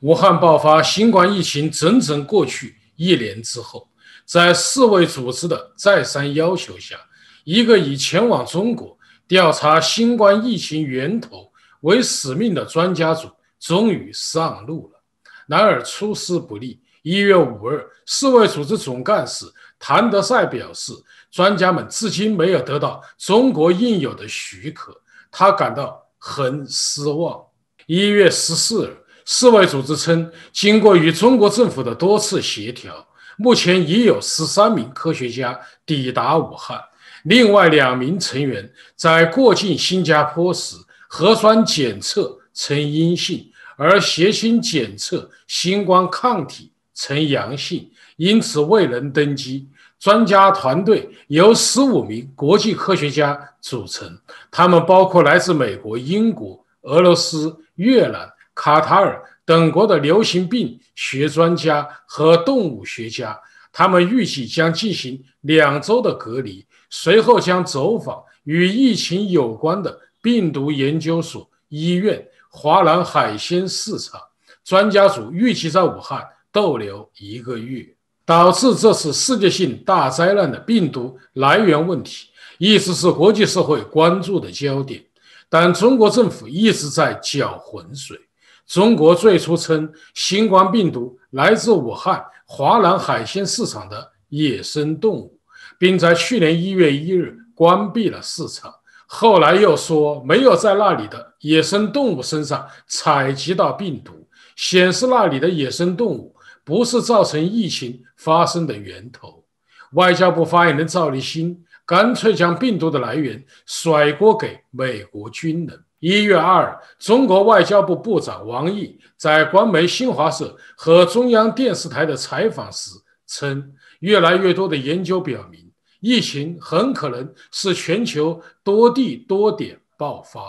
武汉爆发新冠疫情整整过去一年之后，在世卫组织的再三要求下，一个以前往中国调查新冠疫情源头为使命的专家组终于上路了。然而出师不利。一月五日，世卫组织总干事谭德赛表示，专家们至今没有得到中国应有的许可，他感到很失望。一月十四日。世卫组织称，经过与中国政府的多次协调，目前已有十三名科学家抵达武汉，另外两名成员在过境新加坡时核酸检测呈阴性，而协心检测新冠抗体呈阳性，因此未能登机。专家团队由十五名国际科学家组成，他们包括来自美国、英国、俄罗斯、越南。卡塔尔等国的流行病学专家和动物学家，他们预计将进行两周的隔离，随后将走访与疫情有关的病毒研究所、医院、华南海鲜市场。专家组预计在武汉逗留一个月。导致这次世界性大灾难的病毒来源问题，一直是国际社会关注的焦点，但中国政府一直在搅浑水。中国最初称新冠病毒来自武汉华南海鲜市场的野生动物，并在去年一月一日关闭了市场。后来又说没有在那里的野生动物身上采集到病毒，显示那里的野生动物不是造成疫情发生的源头。外交部发言人赵立新干脆将病毒的来源甩锅给美国军人。一月二，中国外交部部长王毅在官媒新华社和中央电视台的采访时称，越来越多的研究表明，疫情很可能是全球多地多点爆发。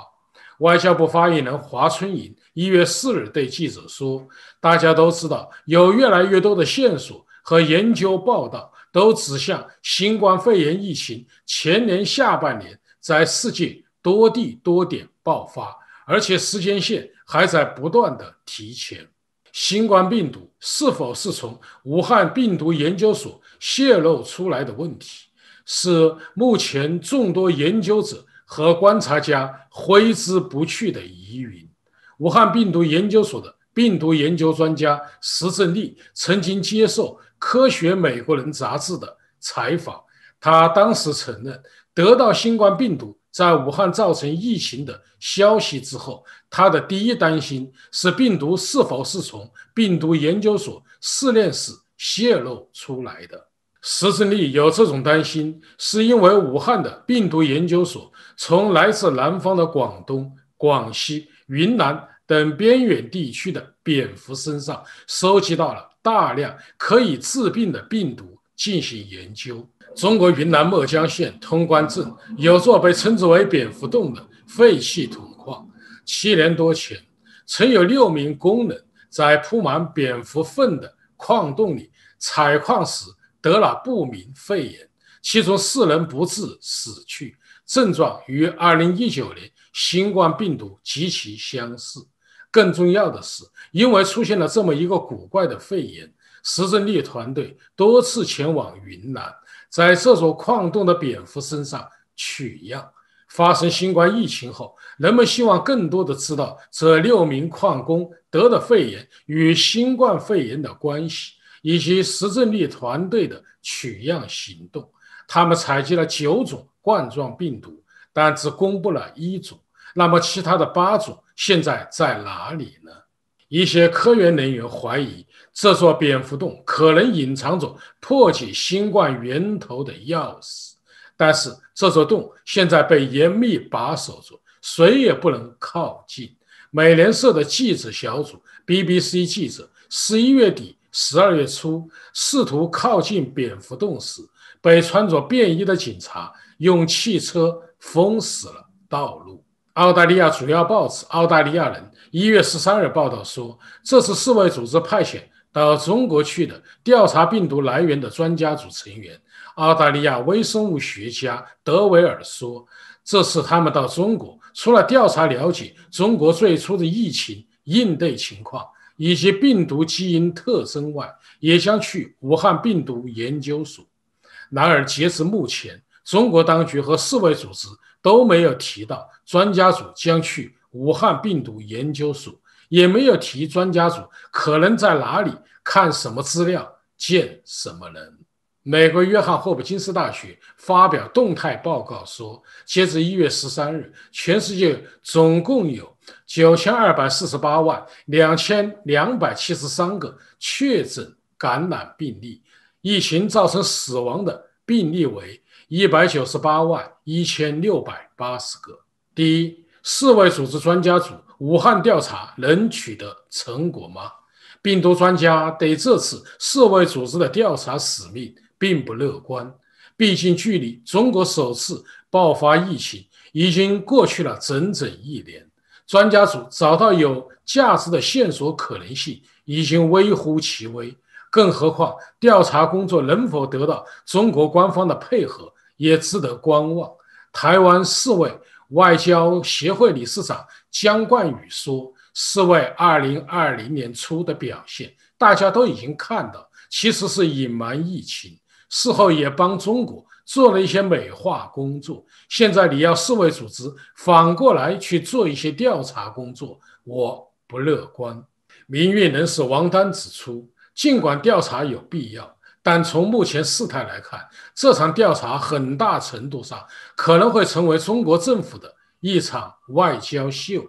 外交部发言人华春莹一月四日对记者说：“大家都知道，有越来越多的线索和研究报道都指向新冠肺炎疫情前年下半年在世界。”多地多点爆发，而且时间线还在不断的提前。新冠病毒是否是从武汉病毒研究所泄露出来的问题，是目前众多研究者和观察家挥之不去的疑云。武汉病毒研究所的病毒研究专家石正利曾经接受《科学美国人》杂志的采访，他当时承认得到新冠病毒。在武汉造成疫情的消息之后，他的第一担心是病毒是否是从病毒研究所试验室泄露出来的。石正丽有这种担心，是因为武汉的病毒研究所从来自南方的广东、广西、云南等边远地区的蝙蝠身上收集到了大量可以治病的病毒进行研究。中国云南墨江县通关镇有座被称之为蝙蝠洞的废弃铜矿，七年多前，曾有六名工人在铺满蝙蝠粪的矿洞里采矿时得了不明肺炎，其中四人不治死去，症状与二零一九年新冠病毒极其相似。更重要的是，因为出现了这么一个古怪的肺炎，石正利团队多次前往云南。在这所矿洞的蝙蝠身上取样。发生新冠疫情后，人们希望更多的知道这六名矿工得的肺炎与新冠肺炎的关系，以及石正丽团队的取样行动。他们采集了九种冠状病毒，但只公布了一种。那么，其他的八种现在在哪里呢？一些科研人员怀疑。这座蝙蝠洞可能隐藏着破解新冠源头的钥匙，但是这座洞现在被严密把守着，谁也不能靠近。美联社的记者小组、BBC 记者十一月底、十二月初试图靠近蝙蝠洞时，被穿着便衣的警察用汽车封死了道路。澳大利亚主要报纸《澳大利亚人》一月十三日报道说，这次世卫组织派遣。到中国去的调查病毒来源的专家组成员，澳大利亚微生物学家德维尔说：“这次他们到中国，除了调查了解中国最初的疫情应对情况以及病毒基因特征外，也将去武汉病毒研究所。”然而，截至目前，中国当局和世卫组织都没有提到专家组将去武汉病毒研究所。也没有提专家组可能在哪里看什么资料见什么人。美国约翰霍普金斯大学发表动态报告说，截至一月十三日，全世界总共有九千二百四十八万两千两百七十三个确诊感染病例，疫情造成死亡的病例为一百九十八万一千六百八十个。第一，世卫组织专家组。武汉调查能取得成果吗？病毒专家对这次世卫组织的调查使命并不乐观。毕竟，距离中国首次爆发疫情已经过去了整整一年，专家组找到有价值的线索可能性已经微乎其微。更何况，调查工作能否得到中国官方的配合，也值得观望。台湾世卫外交协会理事长。江冠宇说：“是为2020年初的表现，大家都已经看到，其实是隐瞒疫情。事后也帮中国做了一些美化工作。现在你要世卫组织反过来去做一些调查工作，我不乐观。”民运人士王丹指出：“尽管调查有必要，但从目前事态来看，这场调查很大程度上可能会成为中国政府的。”一场外交秀，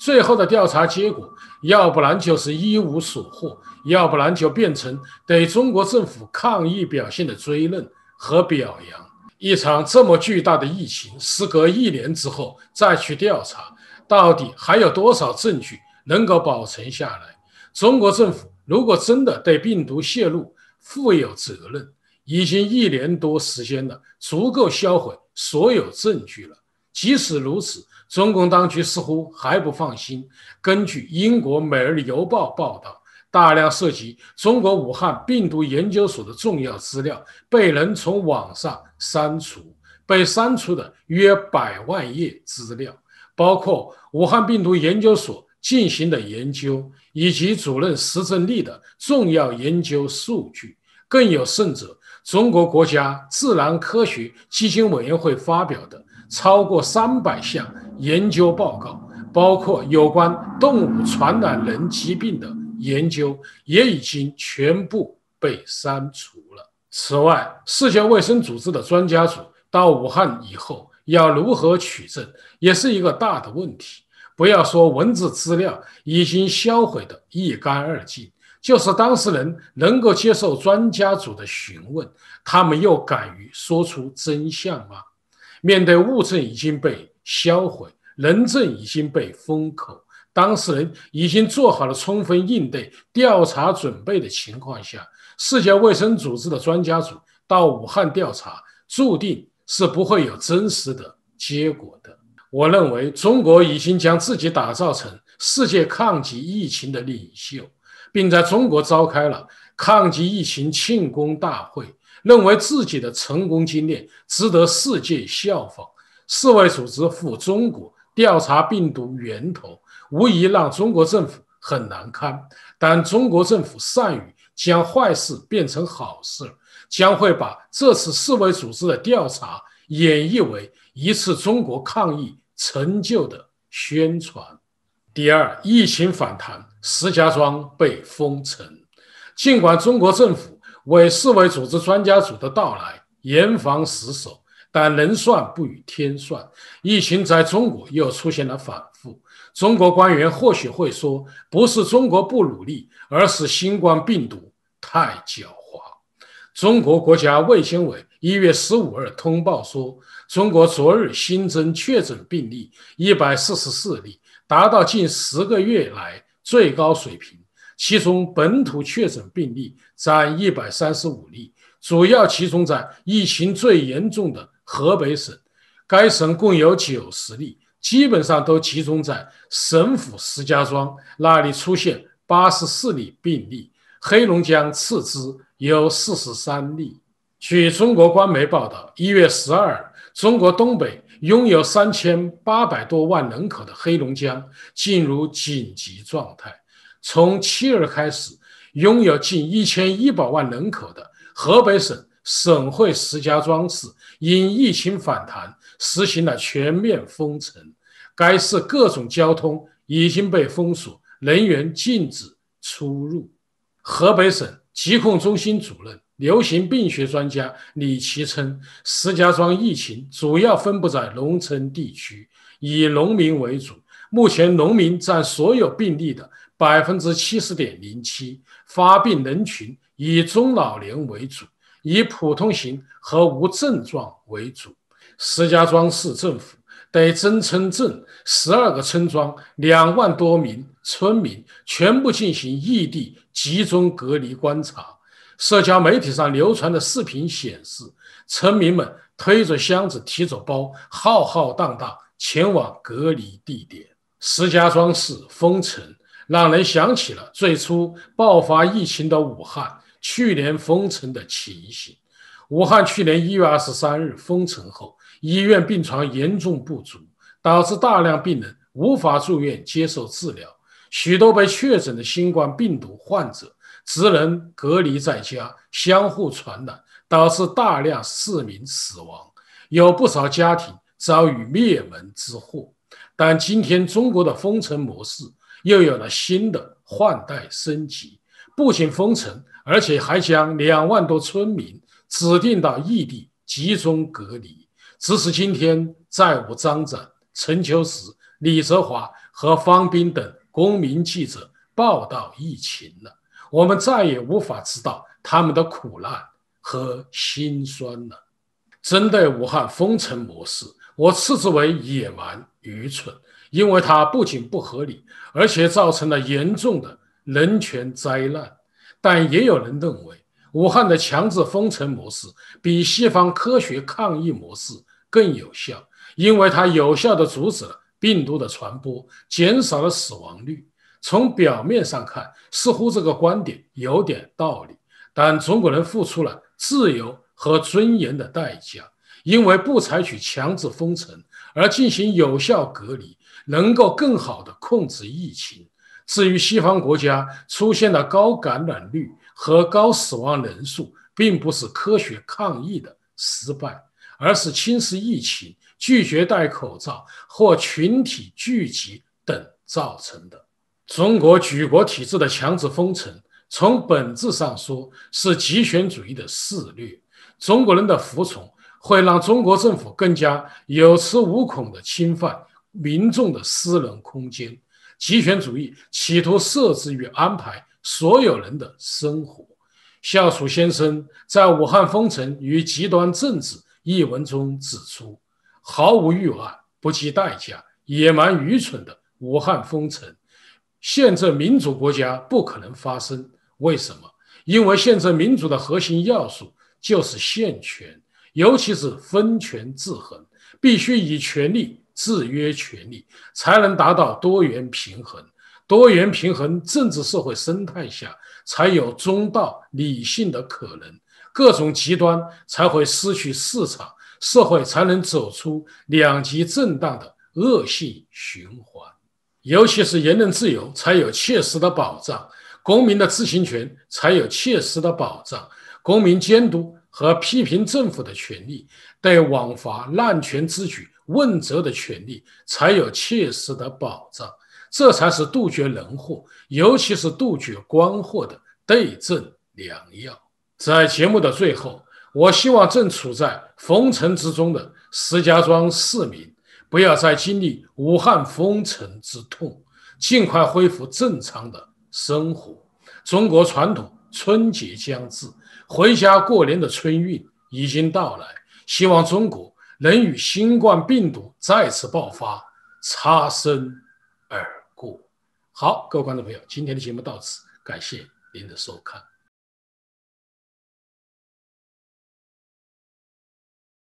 最后的调查结果，要不然就是一无所获，要不然就变成对中国政府抗疫表现的追认和表扬。一场这么巨大的疫情，时隔一年之后再去调查，到底还有多少证据能够保存下来？中国政府如果真的对病毒泄露负有责任，已经一年多时间了，足够销毁所有证据了。即使如此，中共当局似乎还不放心。根据英国《每日邮报》报道，大量涉及中国武汉病毒研究所的重要资料被人从网上删除。被删除的约百万页资料，包括武汉病毒研究所进行的研究以及主任石正丽的重要研究数据。更有甚者，中国国家自然科学基金委员会发表的。超过三百项研究报告，包括有关动物传染人疾病的研究，也已经全部被删除了。此外，世界卫生组织的专家组到武汉以后，要如何取证，也是一个大的问题。不要说文字资料已经销毁的一干二净，就是当事人能够接受专家组的询问，他们又敢于说出真相吗？面对物证已经被销毁，人证已经被封口，当事人已经做好了充分应对调查准备的情况下，世界卫生组织的专家组到武汉调查，注定是不会有真实的结果的。我认为，中国已经将自己打造成世界抗击疫情的领袖，并在中国召开了抗击疫情庆功大会。认为自己的成功经验值得世界效仿。世卫组织赴中国调查病毒源头，无疑让中国政府很难堪。但中国政府善于将坏事变成好事，将会把这次世卫组织的调查演绎为一次中国抗疫成就的宣传。第二，疫情反弹，石家庄被封城。尽管中国政府。为世卫组织专家组的到来严防死守，但人算不与天算，疫情在中国又出现了反复。中国官员或许会说：“不是中国不努力，而是新冠病毒太狡猾。”中国国家卫健委一月十五日通报说，中国昨日新增确诊病例一百四十四例，达到近十个月来最高水平。其中本土确诊病例占一百三十五例，主要集中在疫情最严重的河北省。该省共有九十例，基本上都集中在省府石家庄，那里出现八十四例病例。黑龙江次之，有四十三例。据中国官媒报道，一月十二，中国东北拥有三千八百多万人口的黑龙江进入紧急状态。从七月开始，拥有近一千一百万人口的河北省省会石家庄市因疫情反弹，实行了全面封城。该市各种交通已经被封锁，人员禁止出入。河北省疾控中心主任、流行病学专家李奇称，石家庄疫情主要分布在农村地区，以农民为主。目前，农民占所有病例的。百分之七十点零七，发病人群以中老年为主，以普通型和无症状为主。石家庄市政府对增村镇十二个村庄两万多名村民全部进行异地集中隔离观察。社交媒体上流传的视频显示，村民们推着箱子、提着包，浩浩荡荡前往隔离地点。石家庄市封城。让人想起了最初爆发疫情的武汉去年封城的情形。武汉去年一月二十三日封城后，医院病床严重不足，导致大量病人无法住院接受治疗。许多被确诊的新冠病毒患者只能隔离在家，相互传染，导致大量市民死亡，有不少家庭遭遇灭门之祸。但今天中国的封城模式。又有了新的换代升级，不仅封城，而且还将两万多村民指定到异地集中隔离，只是今天再无张展、陈秋实、李泽华和方斌等公民记者报道疫情了。我们再也无法知道他们的苦难和心酸了。针对武汉封城模式，我斥之为野蛮、愚蠢。因为它不仅不合理，而且造成了严重的人权灾难。但也有人认为，武汉的强制封城模式比西方科学抗疫模式更有效，因为它有效地阻止了病毒的传播，减少了死亡率。从表面上看，似乎这个观点有点道理。但中国人付出了自由和尊严的代价，因为不采取强制封城而进行有效隔离。能够更好地控制疫情。至于西方国家出现了高感染率和高死亡人数，并不是科学抗疫的失败，而是轻视疫情、拒绝戴口罩或群体聚集等造成的。中国举国体制的强制封城，从本质上说是集权主义的肆虐。中国人的服从会让中国政府更加有恃无恐的侵犯。民众的私人空间，集权主义企图设置与安排所有人的生活。下属先生在《武汉封城与极端政治》一文中指出，毫无预案、不计代价、野蛮愚蠢的武汉封城，宪政民主国家不可能发生。为什么？因为宪政民主的核心要素就是限权，尤其是分权制衡，必须以权力。制约权力，才能达到多元平衡。多元平衡政治社会生态下，才有中道理性的可能。各种极端才会失去市场，社会才能走出两极震荡的恶性循环。尤其是言论自由才有切实的保障，公民的知情权才有切实的保障，公民监督和批评政府的权利，对枉法滥权之举。问责的权利才有切实的保障，这才是杜绝人祸，尤其是杜绝官祸的对症良药。在节目的最后，我希望正处在封城之中的石家庄市民，不要再经历武汉封城之痛，尽快恢复正常的生活。中国传统春节将至，回家过年的春运已经到来，希望中国。能与新冠病毒再次爆发擦身而过。好，各位观众朋友，今天的节目到此，感谢您的收看。